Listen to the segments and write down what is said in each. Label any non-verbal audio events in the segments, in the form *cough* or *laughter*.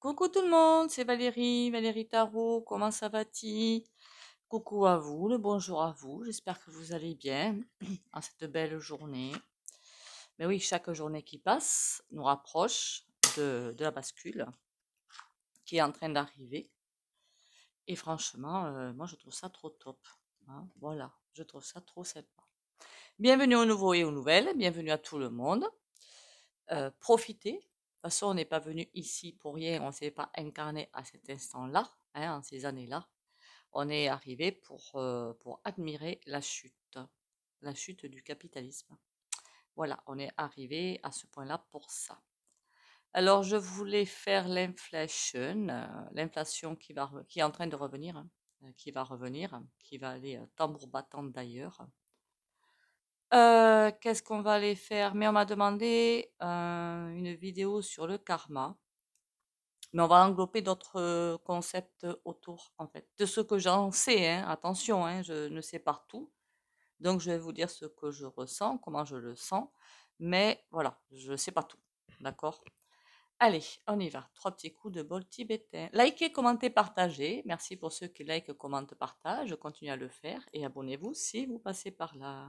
Coucou tout le monde, c'est Valérie, Valérie Tarot, comment ça va-t-il Coucou à vous, le bonjour à vous, j'espère que vous allez bien *clears throat* en cette belle journée. Mais oui, chaque journée qui passe nous rapproche de, la bascule qui est en train d'arriver. Et franchement, euh, moi je trouve ça trop top. Hein, voilà, je trouve ça trop sympa. Bienvenue aux nouveaux et aux nouvelles, bienvenue à tout le monde. Euh, profitez toute on n'est pas venu ici pour rien, on ne s'est pas incarné à cet instant-là, hein, en ces années-là. On est arrivé euh, pour, admirer la chute, la chute du capitalisme. Voilà, on est arrivé à ce point-là pour ça. Alors, je voulais faire l'inflation, euh, l'inflation qui, qui est en train de revenir, hein, euh, qui va revenir, qui va aller tambour battant d'ailleurs. Euh, qu'est-ce qu'on va aller faire Mais on m'a demandé euh, une vidéo sur le karma. Mais on va englober d'autres euh, concepts autour, en fait. De ce que j'en sais, hein, attention, hein, je ne sais pas tout. Donc, je vais vous dire ce que je ressens, comment je le sens. Mais voilà, je ne sais pas tout. D'accord Allez, on y va. Trois petits coups de bol tibétain. Likez, commentez, partagez. Merci pour ceux qui like, commentent, partagent. Continue à le faire et abonnez-vous si vous passez par là.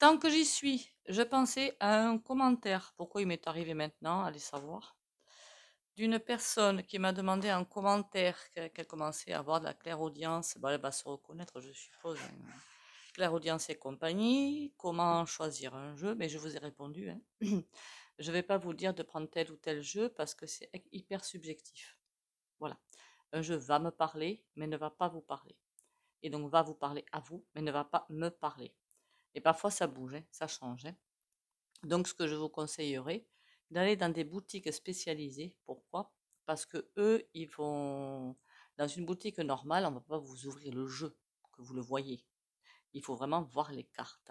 Tant que j'y suis, je pensais à un commentaire. Pourquoi il m'est arrivé maintenant Allez savoir. D'une personne qui m'a demandé un commentaire qu'elle commençait à avoir de la claire audience, elle va se reconnaître, je suppose. Hein. claire audience et compagnie. Comment choisir un jeu Mais je vous ai répondu. Hein. *clears throat* Je ne vais pas vous dire de prendre tel ou tel jeu parce que c'est hyper subjectif. Voilà. Un jeu va me parler, mais ne va pas vous parler. Et donc va vous parler à vous, mais ne va pas me parler. Et parfois, ça bougeait, ça changeait. Donc, ce que je vous conseillerais, d'aller dans des boutiques spécialisées. Pourquoi Parce que eux, ils vont dans une boutique normale, on ne va pas vous ouvrir le jeu que vous le voyez. Il faut vraiment voir les cartes.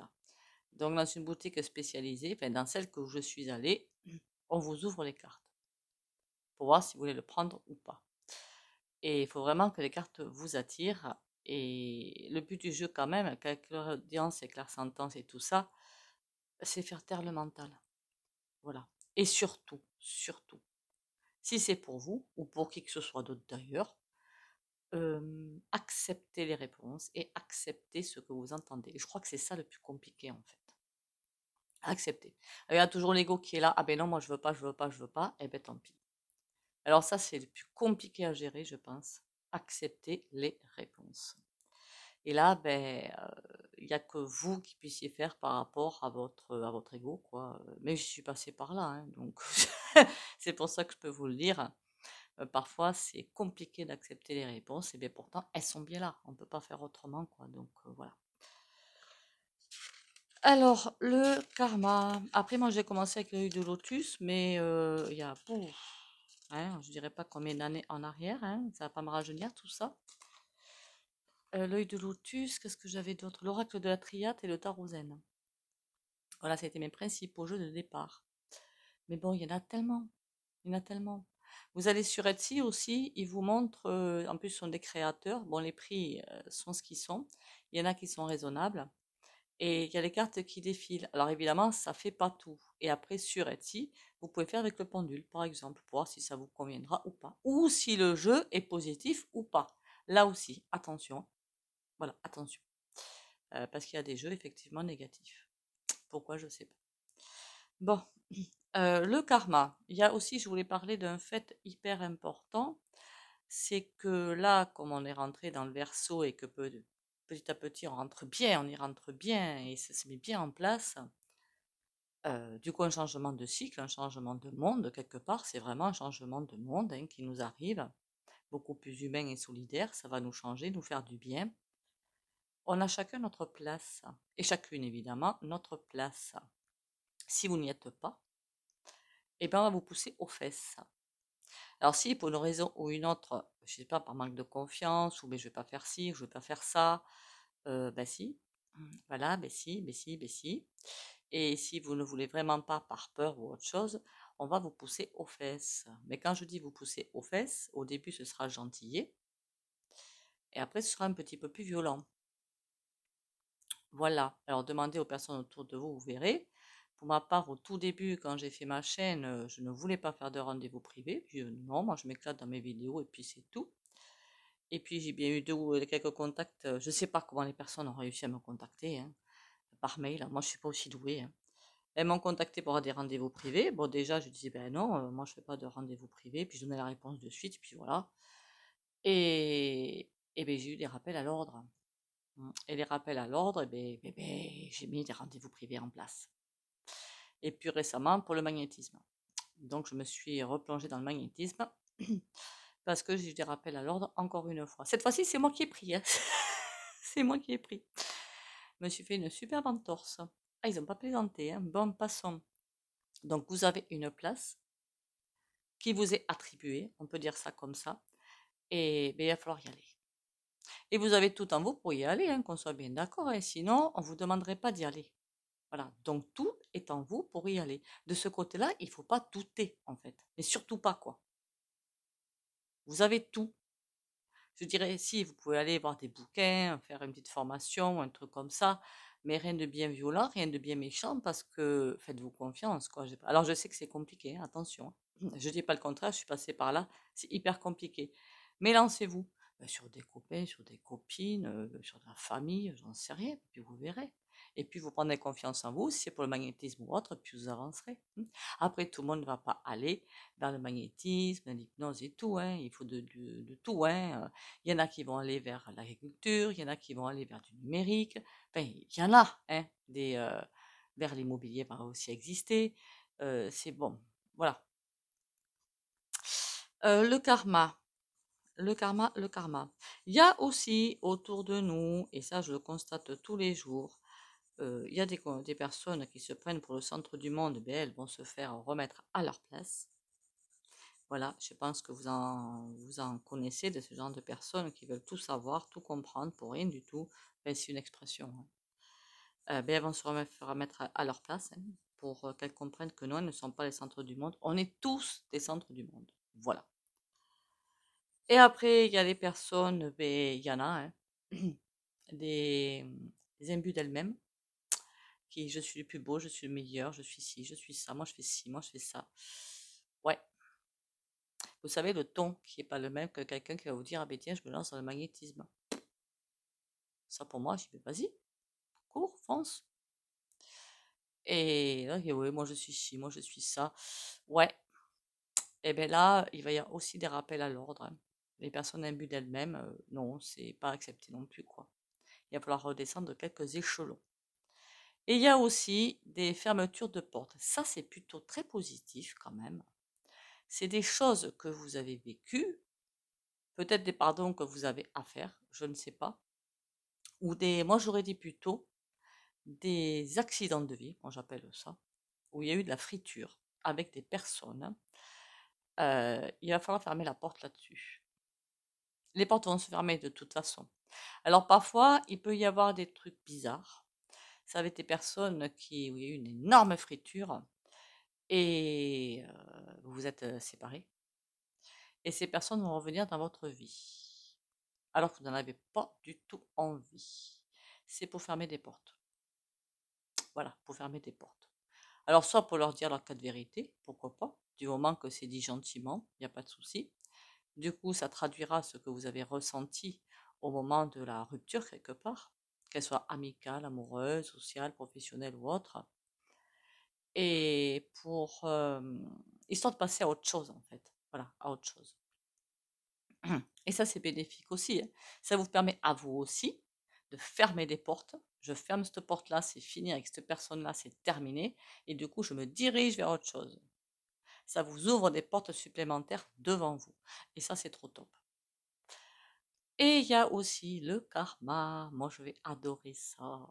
Donc, dans une boutique spécialisée, dans celle que je suis allée, on vous ouvre les cartes pour voir si vous voulez le prendre ou pas. Et il faut vraiment que les cartes vous attirent et le but du jeu, quand même, avec l'audience, audience et avec leur sentence et tout ça, c'est faire taire le mental. Voilà. Et surtout, surtout, si c'est pour vous ou pour qui que ce soit d'autre d'ailleurs, acceptez les réponses et acceptez ce que vous entendez. Je crois que c'est ça le plus compliqué en fait. Acceptez. Il y a toujours l'ego qui est là. Ah ben non, moi je veux pas, je veux pas, je veux pas. Eh ben tant pis. Alors ça, c'est le plus compliqué à gérer, je pense accepter les réponses. Et là, ben, euh, il n'y a que vous qui puissiez faire par rapport à votre, à votre ego, quoi. Mais je suis passée par là, hein, donc *laughs* c'est pour ça que je peux vous le dire. Euh, parfois, c'est compliqué d'accepter les réponses, et bien pourtant, elles sont bien là. On ne peut pas faire autrement, quoi. Donc euh, voilà. Alors, le karma. Après, moi, j'ai commencé avec l'œil de lotus, mais il y a. Hein, je ne dirais pas combien d'années en arrière, hein, ça ne va pas me rajeunir tout ça. Euh, l'œil de lotus, qu'est-ce que j'avais d'autre L'oracle de la triade et le tarot Voilà, c'était mes principaux jeux de départ. Mais bon, il y en a tellement. Il y en a tellement. Vous allez sur Etsy aussi, ils vous montrent, euh, en plus, ce sont des créateurs. Bon, les prix euh, sont ce qu'ils sont. Il y en a qui sont raisonnables et il y a les cartes qui défilent. Alors évidemment, ça fait pas tout. Et après, sur Etsy, vous pouvez faire avec le pendule, par exemple, pour voir si ça vous conviendra ou pas. Ou si le jeu est positif ou pas. Là aussi, attention. Voilà, attention. Euh, parce qu'il y a des jeux effectivement négatifs. Pourquoi, je ne sais pas. Bon, *clears throat* euh, le karma. Il y a aussi, je voulais parler d'un fait hyper important. C'est que là, comme on est rentré dans le verso et que peu de petit à petit, on rentre bien, on y rentre bien et ça se met bien en place. Euh, du coup, un changement de cycle, un changement de monde, quelque part, c'est vraiment un changement de monde hein, qui nous arrive, beaucoup plus humain et solidaire, ça va nous changer, nous faire du bien. On a chacun notre place, et chacune évidemment notre place. Si vous n'y êtes pas, eh bien on va vous pousser aux fesses. Alors si pour une raison ou une autre, je sais pas, par manque de confiance, ou mais je vais pas faire ci, ou je vais pas faire ça, ben si, voilà, ben si, ben si, ben si. Et si vous ne voulez vraiment pas par peur ou autre chose, on va vous pousser aux fesses. Mais quand je dis vous pousser aux fesses, au début ce sera gentillet, et après ce sera un petit peu plus violent. Voilà, alors demandez aux personnes autour de vous, vous verrez, pour ma part, au tout début, quand j'ai fait ma chaîne, euh, je ne voulais pas faire de rendez-vous privés. Puis, euh, non, moi, je m'éclate dans mes vidéos et puis c'est tout. Et puis, j'ai bien eu euh, quelques contacts. Je ne sais pas comment les personnes ont réussi à me contacter. Hein, par mail, hein. moi, je ne suis pas aussi douée. Hein. Elles m'ont contacté pour avoir des rendez-vous privés. Bon, déjà, je disais, ben non, moi, je ne fais pas de rendez-vous privé. Puis, je donnais la réponse de suite. Puis, voilà. Et, et ben, j'ai eu des rappels à l'ordre. Et les rappels à l'ordre, eh ben, eh ben, j'ai mis des rendez-vous privés en place et puis récemment pour le magnétisme. Donc je me suis replongée dans le magnétisme *clears throat* parce que j'ai des rappels à l'ordre encore une fois. Cette fois-ci, c'est moi qui ai pris. Hein. *laughs* c'est moi qui ai pris. Je me suis fait une superbe entorse. Ah, ils n'ont pas plaisanté. Hein. Bon, passons. Donc vous avez une place qui vous est attribuée, on peut dire ça comme ça, et ben, il va falloir y aller. Et vous avez tout en vous pour y aller, hein, qu'on soit bien d'accord, et sinon on ne vous demanderait pas d'y aller. Voilà, donc tout est en vous pour y aller. De ce côté-là, il ne faut pas douter, en fait. Mais surtout pas, quoi. Vous avez tout. Je dirais, si, vous pouvez aller voir des bouquins, faire une petite formation, un truc comme ça, mais rien de bien violent, rien de bien méchant, parce que faites-vous confiance, quoi. Alors, je sais que c'est compliqué, hein, attention. Hein. Je ne dis pas le contraire, je suis passée par là, c'est hyper compliqué. Mais lancez-vous bah, sur des copains, sur des copines, euh, sur de la famille, j'en sais rien, puis vous verrez. Et puis vous prenez confiance en vous, si c'est pour le magnétisme ou autre, puis vous avancerez. Hein. Après, tout le monde ne va pas aller dans le magnétisme, l'hypnose et tout. Hein. Il faut de, tout. Hein. Il y en a qui vont aller vers l'agriculture, il y en a qui vont aller vers du numérique. il y en a. des, euh, vers l'immobilier va aussi exister. Euh, c'est bon. Voilà. Euh, le karma. Le karma, le karma. Il y a aussi autour de nous, et ça je le constate tous les jours, euh, il y a des, des, personnes qui se prennent pour le centre du monde, mais ben, elles vont se faire remettre à leur place. Voilà, je pense que vous en, vous en connaissez de ce genre de personnes qui veulent tout savoir, tout comprendre pour rien du tout. Ben, c'est une expression. Hein. Euh, ben, elles vont se remettre à leur place hein, pour euh, qu'elles comprennent que nous, elles ne sommes pas les centres du monde. On est tous des centres du monde. Voilà. Et après, il y a les personnes, ben, il y en a, hein, *clears throat* des, des imbus d'elles-mêmes qui je suis le plus beau, je suis le meilleur, je suis ci, je suis ça, moi je fais ci, moi je fais ça. Ouais. Vous savez, le ton qui n'est pas le même que quelqu'un qui va vous dire, ah ben tiens, je me lance dans le magnétisme. Ça pour moi, je dis, vas-y, cours, fonce. Et là, oui, moi je suis ci, moi je suis ça. Ouais. Et bien là, il va y avoir aussi des rappels à l'ordre. Hein. Les personnes imbues d'elles-mêmes, euh, non, c'est pas accepté non plus, quoi. Il va falloir redescendre de quelques échelons. Et il y a aussi des fermetures de portes. Ça, c'est plutôt très positif quand même. C'est des choses que vous avez vécues, peut-être des pardons que vous avez à faire, je ne sais pas. Ou des, moi j'aurais dit plutôt, des accidents de vie, quand j'appelle ça, où il y a eu de la friture avec des personnes. Euh, il va falloir fermer la porte là-dessus. Les portes vont se fermer de toute façon. Alors parfois, il peut y avoir des trucs bizarres ça avait des personnes qui, ont eu une énorme friture et vous vous êtes séparés. Et ces personnes vont revenir dans votre vie alors que vous n'en avez pas du tout envie. C'est pour fermer des portes. Voilà, pour fermer des portes. Alors soit pour leur dire leur cas de vérité, pourquoi pas, du moment que c'est dit gentiment, il n'y a pas de souci. Du coup, ça traduira ce que vous avez ressenti au moment de la rupture quelque part qu'elle soit amicale, amoureuse, sociale, professionnelle ou autre. Et pour histoire de passer à autre chose en fait, voilà, à autre chose. *clears throat* Et ça c'est bénéfique aussi. Hein. Ça vous permet à vous aussi de fermer des portes. Je ferme cette porte là, c'est fini avec cette personne là, c'est terminé. Et du coup je me dirige vers autre chose. Ça vous ouvre des portes supplémentaires devant vous. Et ça c'est trop top. Et il y a aussi le karma. Moi, je vais adorer ça.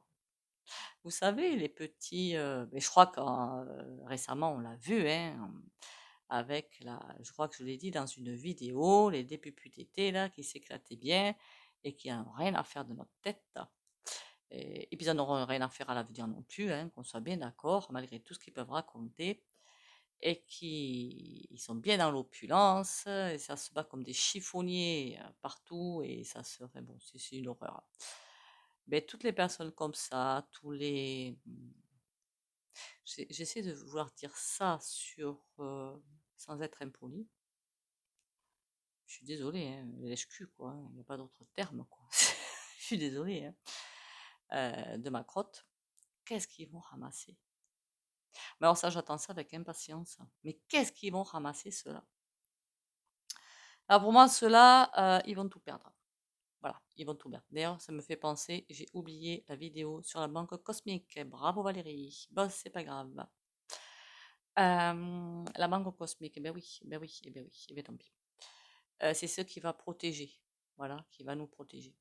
Vous savez, les petits, euh, mais je crois que euh, récemment on l'a vu, hein, avec la, je crois que je l'ai dit dans une vidéo, les députés là qui s'éclataient bien et qui n'ont rien à faire de notre tête. Et, puis ils n'auront rien à faire à l'avenir non plus, hein, qu'on soit bien d'accord, malgré tout ce qu'ils peuvent raconter et qui ils sont bien dans l'opulence, et ça se bat comme des chiffonniers euh, partout, et ça serait, bon, c'est une horreur. Mais toutes les personnes comme ça, tous les... Hmm, j'essaie de vouloir dire ça sur, euh, sans être impoli. Je suis désolée, hein, lèche quoi, il n'y a pas d'autre terme, quoi. *laughs* Je suis désolée, hein. euh, de ma crotte. Qu'est-ce qu'ils vont ramasser mais alors ça, j'attends ça avec impatience. Mais qu'est-ce qu'ils vont ramasser cela là Alors pour moi, cela euh, ils vont tout perdre. Voilà, ils vont tout perdre. D'ailleurs, ça me fait penser, j'ai oublié la vidéo sur la banque cosmique. Bravo Valérie. Bon, c'est pas grave. la banque cosmique, eh ben oui, eh ben oui, eh ben oui, et ben tant pis. Euh, c'est ce qui va protéger, voilà, qui va nous protéger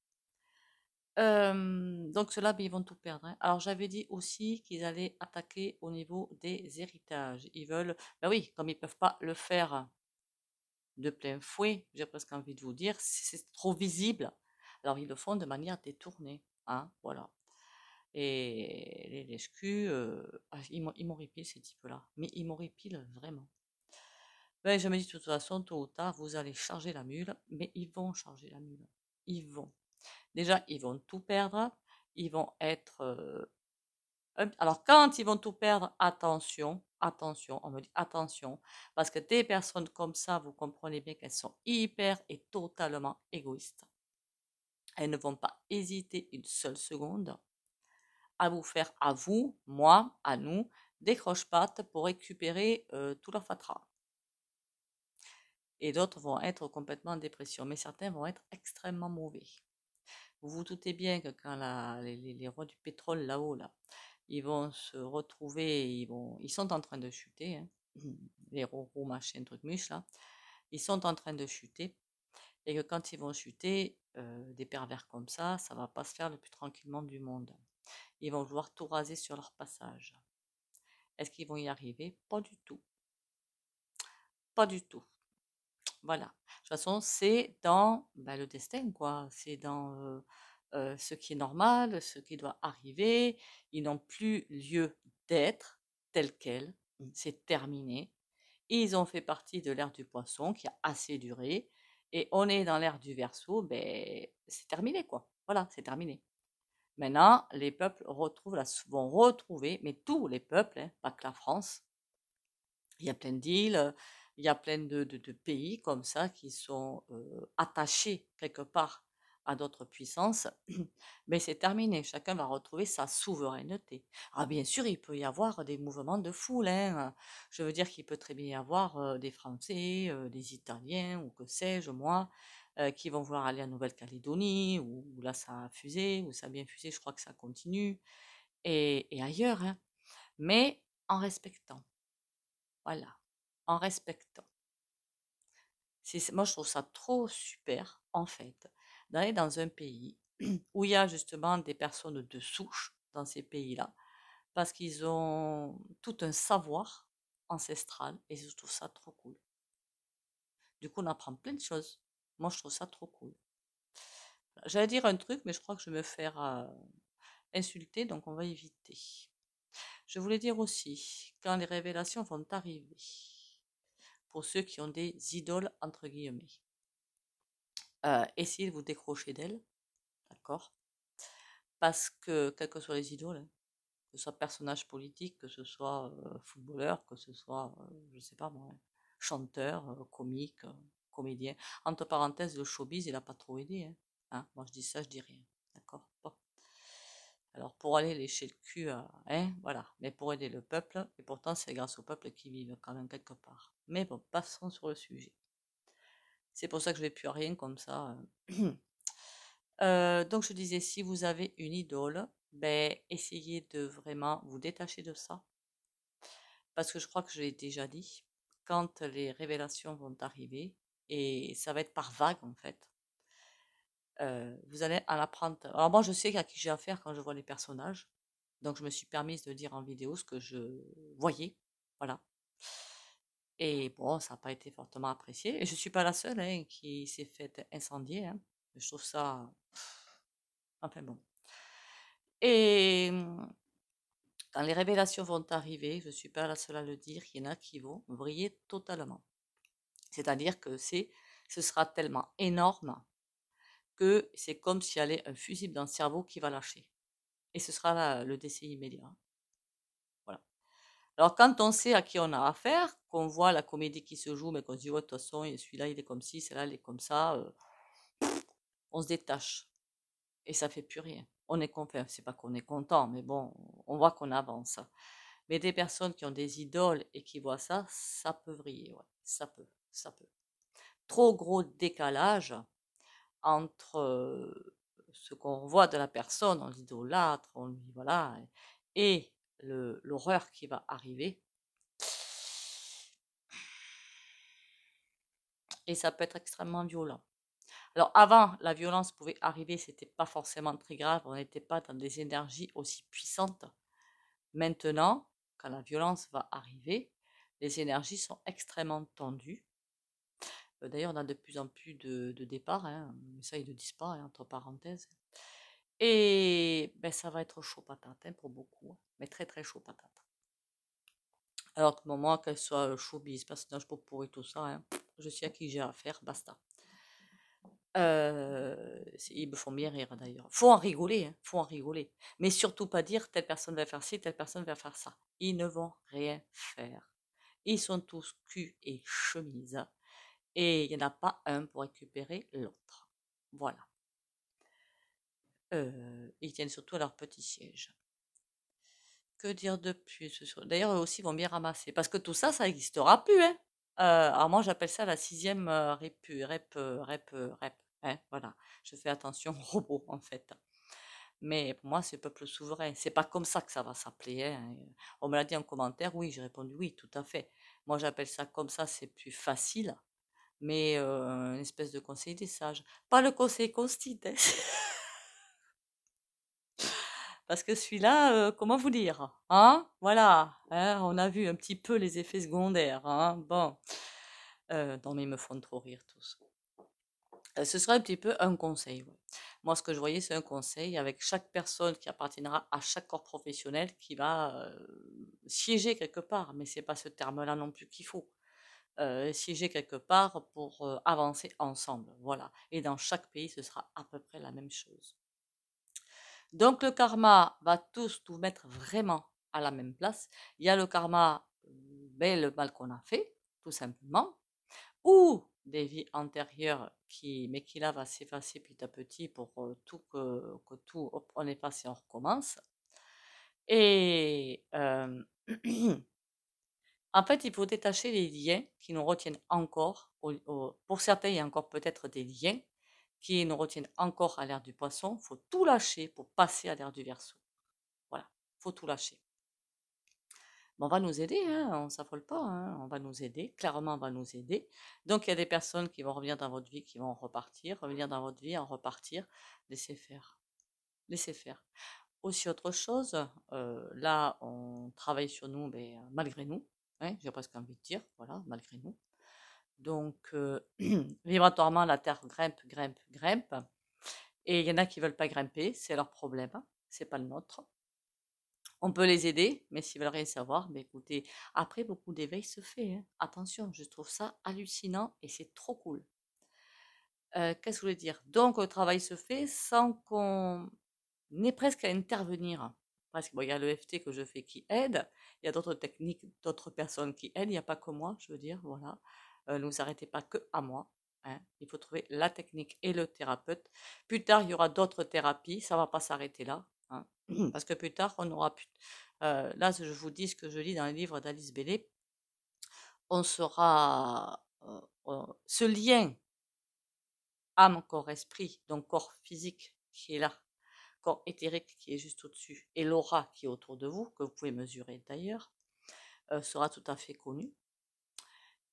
donc cela, ben, ils vont tout perdre. Hein. Alors j'avais dit aussi qu'ils allaient attaquer au niveau des héritages. Ils veulent, ben oui, comme ils ne peuvent pas le faire de plein fouet, j'ai presque envie de vous dire, c'est trop visible. Alors ils le font de manière détournée. Hein, voilà. Et les LHQ, ah, ils m'ont- ripillé ces types-là. Mais ils m'horripilent vraiment. Ben, je me dis de toute façon, tôt ou tard, vous allez charger la mule, mais ils vont charger la mule. Ils vont. Déjà, ils vont tout perdre. Ils vont être... alors, quand ils vont tout perdre, attention, attention, on me dit attention, parce que des personnes comme ça, vous comprenez bien qu'elles sont hyper et totalement égoïstes. Elles ne vont pas hésiter une seule seconde à vous faire, à vous, moi, à nous, des croche-pattes pour récupérer tout leur fatras. Et d'autres vont être complètement en dépression, mais certains vont être extrêmement mauvais. Vous vous doutez bien que quand les, rois du pétrole là-haut, là, ils vont se retrouver, ils, vont, ils sont en train de chuter, hein, *clears throat* les roux, machin, truc mûches là, ils sont en train de chuter, et que quand ils vont chuter, euh, des pervers comme ça, ça va pas se faire le plus tranquillement du monde. Ils vont vouloir tout raser sur leur passage. Est-ce qu'ils vont y arriver Pas du tout. Pas du tout. Voilà. De toute façon, c'est dans bah, le destin, quoi. C'est dans ce qui est normal, ce qui doit arriver. Ils n'ont plus lieu d'être tel quel, mmh. C'est terminé. ils ont fait partie de l'ère du poisson qui a assez duré. Et on est dans l'ère du verso, ben, c'est terminé, quoi. Voilà, c'est terminé. Maintenant, les peuples retrouvent la, vont retrouver, mais tous les peuples, hein, pas que la France. Il y a plein d'îles, il y a plein de, pays comme ça qui sont attachés quelque part à d'autres puissances, *clears throat* mais c'est terminé. Chacun va retrouver sa souveraineté. Ah, bien sûr, il peut y avoir des mouvements de foule. Hein. Je veux dire qu'il peut très bien y avoir des Français, des Italiens ou que sais-je, moi, qui vont vouloir aller en Nouvelle-Calédonie, où, là ça a fusé, où ça a bien fusé, je crois que ça continue, et, ailleurs. Hein. Mais en respectant. Voilà respectant. Moi, je trouve ça trop super, en fait, d'aller dans un pays *clears throat* où il y a justement des personnes de souche dans ces pays-là, parce qu'ils ont tout un savoir ancestral, et je trouve ça trop cool. Du coup, on apprend plein de choses. Moi, je trouve ça trop cool. J'allais dire un truc, mais je crois que je vais me faire euh, insulter, donc on va éviter. Je voulais dire aussi, quand les révélations vont arriver, pour ceux qui ont des idoles, entre guillemets. Euh, essayez de vous décrocher d'elles, d'accord Parce que, quelles que soient les idoles, que ce soit personnage politique, que ce soit euh, footballeur, que ce soit, je euh, je sais pas moi, chanteur, comique, comédien. Entre parenthèses, le showbiz, il n'a pas trop aidé. Hein, hein. Moi, je dis ça, je dis rien. D'accord alors pour aller lécher le cul, euh, hein, voilà, mais pour aider le peuple, et pourtant c'est grâce au peuple qui vivent quand même quelque part. Mais bon, passons sur le sujet. C'est pour ça que je vais plus rien comme ça. Euh. *clears throat* Euh, donc je disais, si vous avez une idole, ben essayez de vraiment vous détacher de ça. Parce que je crois que je l'ai déjà dit, quand les révélations vont arriver, et ça va être par vague en fait. Euh, vous allez en apprendre. Alors moi, je sais à qui j'ai affaire quand je vois les personnages. Donc je me suis permise de dire en vidéo ce que je voyais. Voilà. Et bon, ça n'a pas été fortement apprécié. Et je ne suis pas la seule hein, qui s'est faite incendier. Hein. Je trouve ça... Enfin bon. Et mmh, quand les révélations vont arriver, je ne suis pas la seule à le dire, il y en a qui vont briller totalement. C'est-à-dire que c'est, ce sera tellement énorme que c'est comme si y un fusible dans le cerveau qui va lâcher. Et ce sera le décès immédiat. Hein. Voilà. Alors quand on sait à qui on a affaire, qu'on voit la comédie qui se joue, mais qu'on se dit, ouais de toute façon, celui-là, il est comme ci, celle-là, il est comme ça, euh, on se détache. Et ça fait plus rien. On est content, c'est pas qu'on est content, mais bon, on voit qu'on avance. Mais des personnes qui ont des idoles et qui voient ça, ça peut vriller, ça peut, ça peut. Trop gros décalage, entre ce qu'on voit de la personne, on l'idolâtre, on lui voilà, et l'horreur qui va arriver. Et ça peut être extrêmement violent. Alors avant, la violence pouvait arriver, c'était pas forcément très grave, on n'était pas dans des énergies aussi puissantes. Maintenant, quand la violence va arriver, les énergies sont extrêmement tendues euh, d'ailleurs, on a de plus en plus de, départs, hein, mais ça, ils ne disent pas, hein, entre parenthèses. Et ben, ça va être chaud patate hein, pour beaucoup, hein, mais très très chaud patate. Alors que moi, qu'elle soit showbiz, personnage pour pourri, tout ça, je sais à qui j'ai affaire, basta. Euh, ils me font bien rire d'ailleurs. Faut en rigoler, hein, faut en rigoler. Mais surtout pas dire telle personne va faire ci, telle personne va faire ça. Ils ne vont rien faire. Ils sont tous cul et chemise et il n'y en a pas un pour récupérer l'autre. Voilà. Euh, ils tiennent surtout à leur petit siège. Que dire de plus D'ailleurs, eux aussi vont bien ramasser. Parce que tout ça, ça n'existera plus. Hein. Euh, alors moi, j'appelle ça la sixième euh, rep, rep, rep, rep. Hein, voilà. Je fais attention aux robots, en fait. Mais pour moi, c'est peuple souverain. C'est pas comme ça que ça va s'appeler. Hein. On me l'a dit en commentaire. Oui, j'ai répondu oui, tout à fait. Moi, j'appelle ça comme ça. C'est plus facile mais une espèce de conseil des sages. Pas le conseil constite. Hein. *laughs* Parce que celui-là, comment vous dire hein Voilà, hein, on a vu un petit peu les effets secondaires. Hein bon, non mais ils me font trop rire tous. Ce serait un petit peu un conseil. Moi, ce que je voyais, c'est un conseil avec chaque personne qui appartiendra à chaque corps professionnel qui va siéger quelque part. Mais ce n'est pas ce terme-là non plus qu'il faut. Euh, si j'ai quelque part pour euh, avancer ensemble. Voilà. Et dans chaque pays, ce sera à peu près la même chose. Donc le karma va tous tout mettre vraiment à la même place. Il y a le karma, euh, ben, le mal qu'on a fait, tout simplement, ou des vies antérieures qui, mais qui là va s'effacer petit à petit pour tout que, que, tout on efface et on recommence. Et *clears throat* En fait, il faut détacher les liens qui nous retiennent encore, pour certains, il y a encore peut-être des liens qui nous retiennent encore à l'ère du poisson. Il faut tout lâcher pour passer à l'ère du verso. Voilà, il faut tout lâcher. on va nous aider, hein, on ne s'affole pas, hein, on va nous aider, clairement on va nous aider. Donc il y a des personnes qui vont revenir dans votre vie, qui vont repartir, revenir dans votre vie, en repartir, laissez faire, laissez faire. Aussi autre chose, euh, là on travaille sur nous mais, ben, malgré nous, Hein, j'ai presque envie de dire, voilà, malgré nous. Donc, euh, *clears throat* vibratoirement, la Terre grimpe, grimpe, grimpe. Et il y en a qui ne veulent pas grimper, c'est leur problème, hein, ce n'est pas le nôtre. On peut les aider, mais s'ils ne veulent rien savoir, mais ben écoutez, après, beaucoup d'éveil se fait. Hein. Attention, je trouve ça hallucinant et c'est trop cool. Euh, qu'est-ce que je voulais dire Donc, le travail se fait sans qu'on ait presque à intervenir. Parce qu'il y a l'EFT que je fais qui aide, il y a d'autres techniques, d'autres personnes qui aident, il n'y a pas que moi, je veux dire, voilà. Euh, ne vous arrêtez pas que à moi. Hein. Il faut trouver la technique et le thérapeute. Plus tard, il y aura d'autres thérapies, ça ne va pas s'arrêter là. Hein. Mmh. Parce que plus tard, on aura... Plus... Euh, là, je vous dis ce que je lis dans le livre d'Alice Bellé. On sera... Euh, ce lien âme, corps, esprit, donc corps physique qui est là, éthérique qui est juste au-dessus et l'aura qui est autour de vous, que vous pouvez mesurer d'ailleurs, euh, sera tout à fait connue.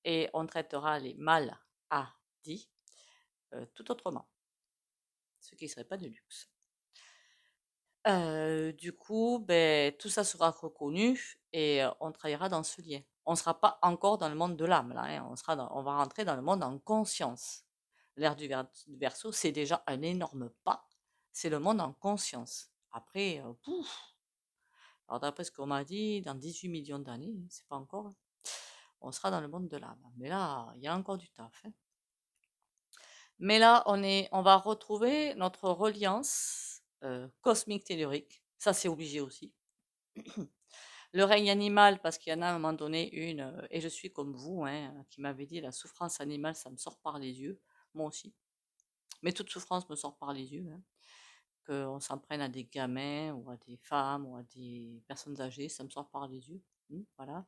Et on traitera les mâles à dit euh, tout autrement, ce qui serait pas de luxe. Euh, du coup, ben, tout ça sera reconnu et on travaillera dans ce lien. On ne sera pas encore dans le monde de l'âme, là, hein. on, sera on va rentrer dans le monde en conscience. l'air du, Verseau du verso, c'est déjà un énorme pas c'est le monde en conscience. Après, euh, Alors d'après ce qu'on m'a dit, dans 18 millions d'années, hein, c'est pas encore, hein, on sera dans le monde de l'âme. Mais là, il y a encore du taf. Hein. Mais là, on, est, on va retrouver notre reliance euh, cosmique tellurique. Ça, c'est obligé aussi. le règne animal, parce qu'il y en a à un moment donné une, euh, et je suis comme vous, qui m'avait dit la souffrance animale, ça me sort par les yeux, moi aussi. Mais toute souffrance me sort par les yeux qu'on s'en prenne à des gamins ou à des femmes ou à des personnes âgées, ça me sort par les yeux. Mmh, voilà.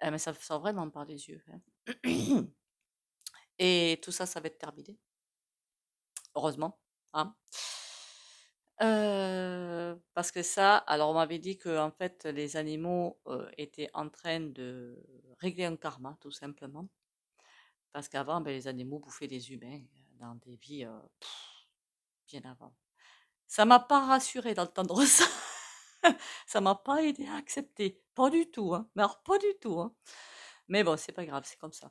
Ah, mais ça me sort vraiment par les yeux. Hein. *clears throat* Et tout ça, ça va être terminé. Heureusement. Hein. Euh, parce que ça, alors on m'avait dit que en fait les animaux euh, étaient en train de régler un karma, tout simplement. Parce qu'avant, ben, les animaux bouffaient des humains euh, dans des vies bien avant. Ça m'a pas rassuré d'entendre *laughs* ça. ça m'a pas aidé à accepter. Pas du tout, hein. Mais alors, pas du tout, hein. Mais bon, c'est pas grave, c'est comme ça.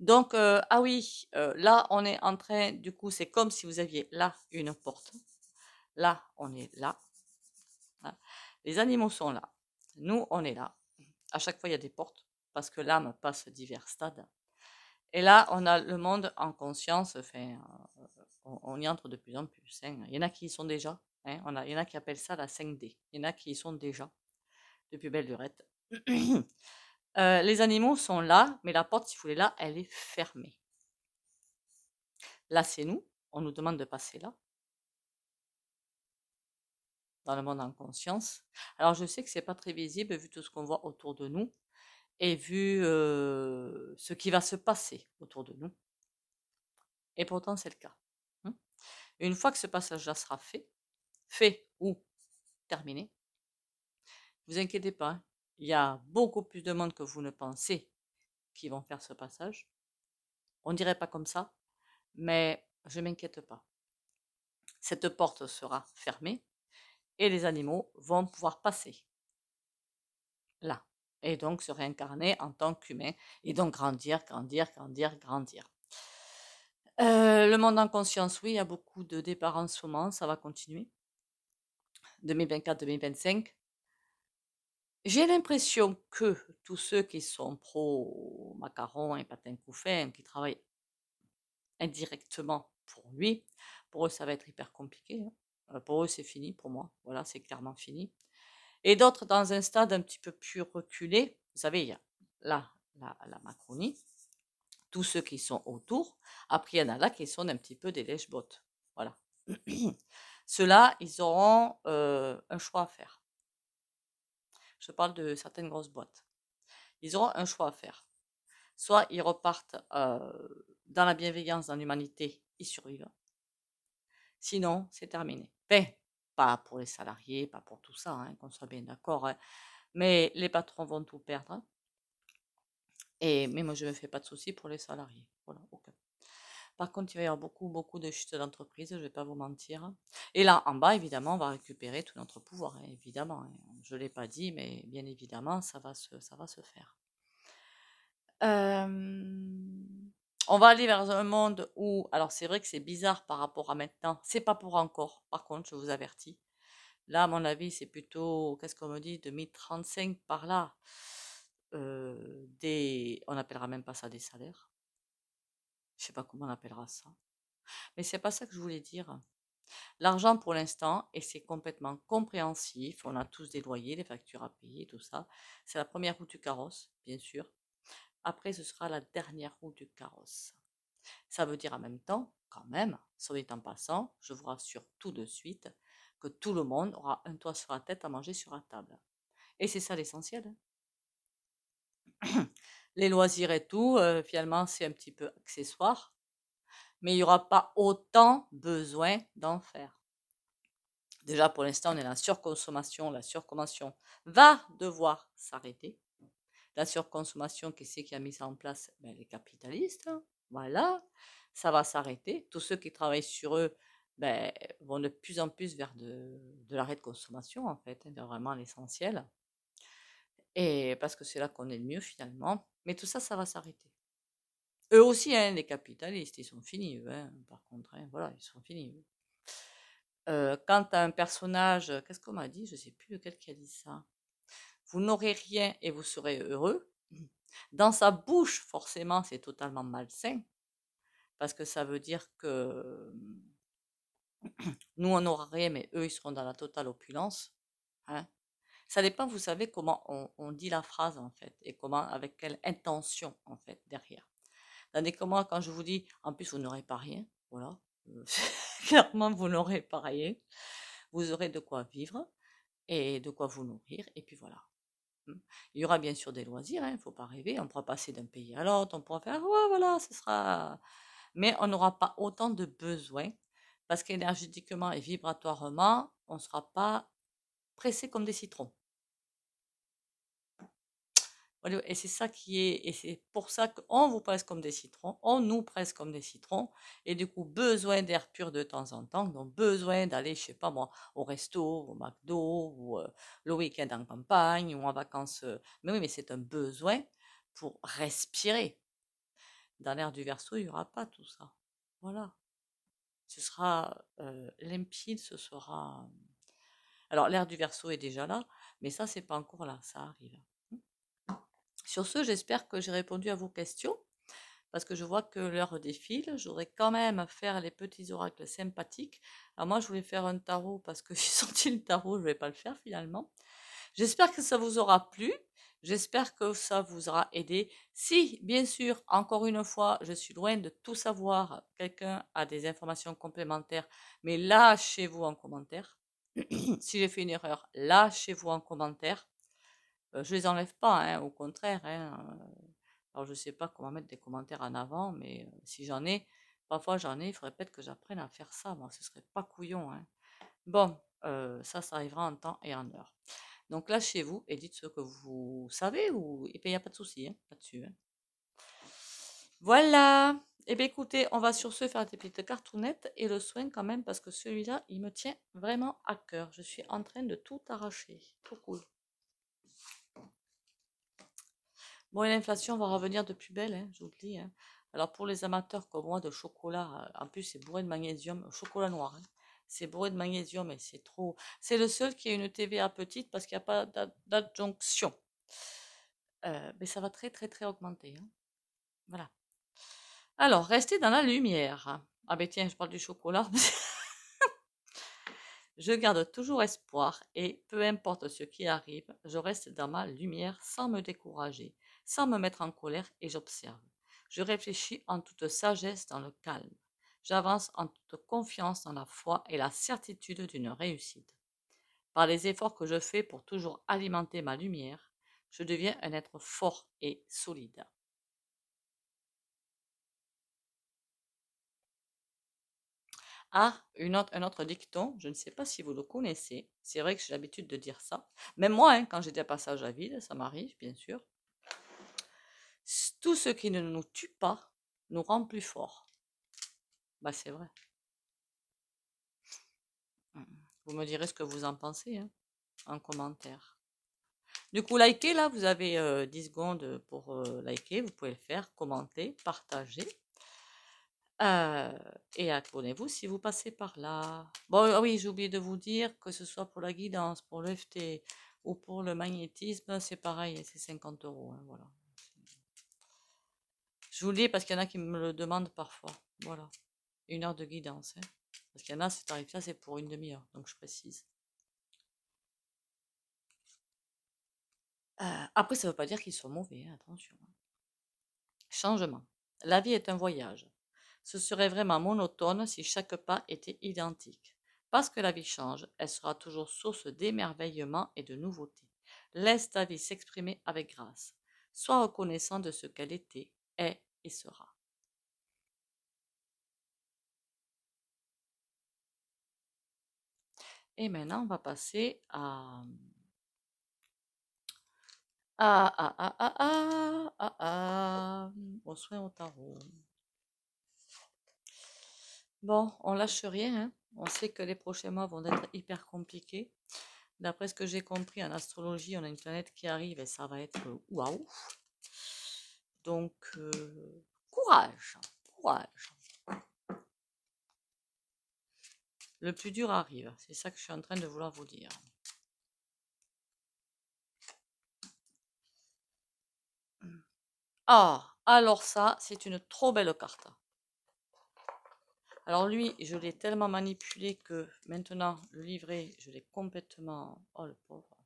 Donc, euh, ah oui, euh, là, on est en train, du coup, c'est comme si vous aviez là une porte. Là, on est là. Hein. Les animaux sont là. Nous, on est là. À chaque fois, il y a des portes, parce que l'âme passe divers stades. Et là, on a le monde en conscience, enfin, euh, on, y entre de plus en plus. Hein. Il y en a qui y sont déjà. Hein. On a, il y en a qui appellent ça la 5D. Il y en a qui y sont déjà, depuis belle lurette. *clears throat* Euh, les animaux sont là, mais la porte, si vous voulez, là, elle est fermée. Là, c'est nous. On nous demande de passer là. Dans le monde en conscience. Alors, je sais que c'est pas très visible vu tout ce qu'on voit autour de nous et vu euh, ce qui va se passer autour de nous. Et pourtant, c'est le cas. Une fois que ce passage-là sera fait, fait ou terminé, vous inquiétez pas, il y a beaucoup plus de monde que vous ne pensez qui vont faire ce passage. On dirait pas comme ça, mais je m'inquiète pas. Cette porte sera fermée et les animaux vont pouvoir passer là et donc se réincarner en tant qu'humain et donc grandir, grandir, grandir, grandir. Euh, le monde en conscience, oui, il y a beaucoup de départs en ce moment, ça va continuer. 2024-2025. J'ai l'impression que tous ceux qui sont pro macaron et patin couffin, qui travaillent indirectement pour lui, pour eux ça va être hyper compliqué. Hein. Euh, pour eux c'est fini, pour moi, voilà, c'est clairement fini. Et d'autres dans un stade un petit peu plus reculé, vous savez, il y a là la Macronie, tous ceux qui sont autour. Après, il y en a là qui sont un petit peu des lèches-bottes. Voilà. *clears throat* Ceux-là, ils auront euh, un choix à faire. Je parle de certaines grosses boîtes. Ils auront un choix à faire. Soit ils repartent euh, dans la bienveillance, dans l'humanité, ils survivent. Sinon, c'est terminé. pas pour les salariés, pas pour tout ça, hein, qu'on soit bien d'accord. Hein. Mais les patrons vont tout perdre. Hein mais moi, je ne me fais pas de soucis pour les salariés. Voilà, Par contre, il va y avoir beaucoup, beaucoup de chutes d'entreprise, je ne vais pas vous mentir. Et là, en bas, évidemment, on va récupérer tout notre pouvoir, hein, évidemment. Hein. Je ne l'ai pas dit, mais bien évidemment, ça va se, ça va se faire. on va aller vers un monde où, alors c'est vrai que c'est bizarre par rapport à maintenant, c'est pas pour encore, par contre, je vous avertis. Là, à mon avis, c'est plutôt, qu'est-ce qu'on me dit, 2035 par là. Euh, des, on n'appellera même pas ça des salaires. Je sais pas comment on appellera ça. Mais c'est pas ça que je voulais dire. L'argent pour l'instant, et c'est complètement compréhensif, on a tous des loyers, des factures à payer, tout ça. C'est la première roue du carrosse, bien sûr. Après, ce sera la dernière roue du carrosse. Ça veut dire en même temps, quand même, sur en en passant, je vous rassure tout de suite, que tout le monde aura un toit sur la tête à manger sur la table. Et c'est ça l'essentiel. Hein les loisirs et tout, euh, finalement, c'est un petit peu accessoire. Mais il n'y aura pas autant besoin d'en faire. Déjà, pour l'instant, on est dans la surconsommation. La surconsommation va devoir s'arrêter. La surconsommation, qui c'est qui a mis en place ben, Les capitalistes. Hein, voilà, ça va s'arrêter. Tous ceux qui travaillent sur eux ben, vont de plus en plus vers de, l'arrêt de consommation, en fait, vers hein, vraiment l'essentiel parce que c'est là qu'on est le mieux finalement. Mais tout ça, ça va s'arrêter. Eux aussi, hein, les capitalistes, ils sont finis. Hein, par contre, hein, voilà, ils sont finis. Euh, quant à un personnage, euh, qu'est-ce qu'on m'a dit Je ne sais plus lequel qui a dit ça. Vous n'aurez rien et vous serez heureux. Dans sa bouche, forcément, c'est totalement malsain. Parce que ça veut dire que *clears throat* nous, on n'aura rien, mais eux, ils seront dans la totale opulence. Hein ça dépend, vous savez, comment on, dit la phrase, en fait, et comment, avec quelle intention, en fait, derrière. Tandis que moi, quand je vous dis, en plus, vous n'aurez pas rien, voilà, euh, *laughs* clairement, vous n'aurez pas rien. Vous aurez de quoi vivre et de quoi vous nourrir, et puis voilà. Mmh. Il y aura bien sûr des loisirs, il hein, ne faut pas rêver, on pourra passer d'un pays à l'autre, on pourra faire, ouais, voilà, ce sera... Mais on n'aura pas autant de besoins, parce qu'énergétiquement et vibratoirement, on ne sera pas pressé comme des citrons. Et c'est ça qui est, et c'est pour ça qu'on vous presse comme des citrons, on nous presse comme des citrons, et du coup, besoin d'air pur de temps en temps, donc besoin d'aller, je ne sais pas moi, au resto, au McDo, ou euh, le week-end en campagne, ou en vacances. Euh, mais oui, mais c'est un besoin pour respirer. Dans l'air du verso, il n'y aura pas tout ça. Voilà. Ce sera euh, limpide, ce sera. Alors, l'air du verso est déjà là, mais ça, ce n'est pas encore là, ça arrive. Sur ce, j'espère que j'ai répondu à vos questions, parce que je vois que l'heure défile. J'aurais quand même à faire les petits oracles sympathiques. Alors moi, je voulais faire un tarot, parce que *laughs* j'ai senti le tarot, je ne vais pas le faire finalement. J'espère que ça vous aura plu. J'espère que ça vous aura aidé. Si, bien sûr, encore une fois, je suis loin de tout savoir, quelqu'un a des informations complémentaires, mais lâchez-vous en commentaire. *clears throat* si j'ai fait une erreur, lâchez-vous en commentaire. Euh, je les enlève pas, hein, au contraire. Hein, euh. alors je sais pas comment mettre des commentaires en avant, mais euh, si j'en ai, parfois j'en ai, il faudrait peut-être que j'apprenne à faire ça, moi, ce serait pas couillon. Hein. Bon, ça, ça arrivera en temps et en heure. Donc lâchez vous, et dites ce que vous savez, et puis il n'y a pas de souci là-dessus. Voilà. Eh bien, écoutez, on va sur ce faire des petites cartounettes et le soin quand même parce que celui-là, il me tient vraiment à cœur. Je suis en train de tout arracher. Trop cool. l'inflation va revenir de plus belle, hein, je vous le dis. Hein. Alors pour les amateurs comme moi de chocolat, euh, en plus c'est bourré de magnésium, euh, chocolat noir, hein. c'est bourré de magnésium et c'est trop. C'est le seul qui a une TVA petite parce qu'il n'y a pas d'adjonction. Euh, mais ça va très très très augmenter. Voilà. Alors, restez dans la lumière. Ah ben tiens, je parle du chocolat. *laughs* je garde toujours espoir et peu importe ce qui arrive, je reste dans ma lumière sans me décourager sans me mettre en colère et j'observe. Je réfléchis en toute sagesse dans le calme. J'avance en toute confiance dans la foi et la certitude d'une réussite. Par les efforts que je fais pour toujours alimenter ma lumière, je deviens un être fort et solide. Ah, un autre dicton, je ne sais pas si vous le connaissez. C'est vrai que j'ai l'habitude de dire ça. Même moi, hein, quand j'étais des passage à vide, ça m'arrive, bien sûr. Tout ce qui ne nous tue pas nous rend plus forts. Bah, c'est vrai. Mmh. Vous me direz ce que vous en pensez hein, en commentaire. Du coup, likez là, vous avez 10 euh, secondes pour euh, liker, vous pouvez le faire, commenter, partager. Euh, et abonnez-vous si vous passez par là. Bon, ah oui, j'ai oublié de vous dire que ce soit pour la guidance, pour l'EFT ou pour le magnétisme, c'est pareil, hein, c'est 50 euros. Hein, voilà. Je vous le dis parce qu'il y en a qui me le demandent parfois. Voilà. Une heure de guidance. Hein. Parce qu'il y en a, c'est pour une demi-heure. Donc, je précise. Euh, après, ça ne veut pas dire qu'ils sont mauvais. Hein, attention. Hein. Changement. La vie est un voyage. Ce serait vraiment monotone si chaque pas était identique. Parce que la vie change, elle sera toujours source d'émerveillement et de nouveautés. Laisse ta vie s'exprimer avec grâce. Sois reconnaissant de ce qu'elle était, est et sera. Et maintenant, on va passer à... Ah, ah, ah, ah, ah, au soin au tarot. Bon, on lâche rien. Hein. On sait que les prochains mois vont être hyper compliqués. D'après ce que j'ai compris en astrologie, on a une planète qui arrive et ça va être euh, waouh. Donc, courage, hein, courage. Le plus dur arrive, c'est ça que je suis en train de vouloir vous dire. Ah, alors ça, c'est une trop belle carte. Alors lui, je l'ai tellement manipulé que maintenant, le livret, je l'ai complètement... Oh, le pauvre.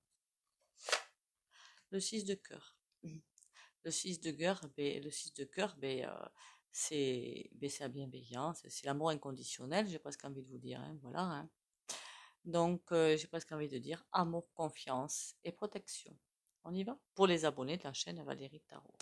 Le 6 de cœur le 6 ben, de cœur, le de cœur, c'est la ben, bienveillance, c'est l'amour inconditionnel, j'ai presque envie de vous dire, hein, voilà. Hein. Donc, euh, j'ai presque envie de dire amour, confiance et protection. On y va Pour les abonnés de la chaîne Valérie Tarot.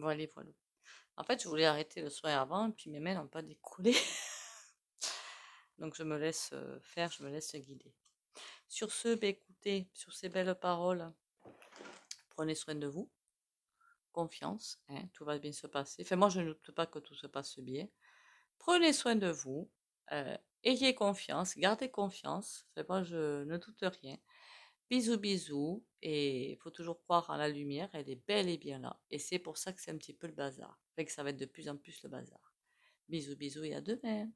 Voilà, voilà. En fait, je voulais arrêter le soir avant, puis mes mains n'ont pas découlé. *laughs* Donc je me laisse euh, faire, je me laisse guider. Sur ce, bah, écoutez, sur ces belles paroles, prenez soin de vous. Confiance, hein, tout va bien se passer. fait moi, je ne doute pas que tout se passe bien. Prenez soin de vous. Euh, ayez confiance, gardez confiance. moi, je ne doute rien. Bisous, bisous. Et il faut toujours croire à la lumière, elle est belle et bien là. Et c'est pour ça que c'est un petit peu le bazar. Fait que ça va être de plus en plus le bazar. Bisous, bisous et à demain.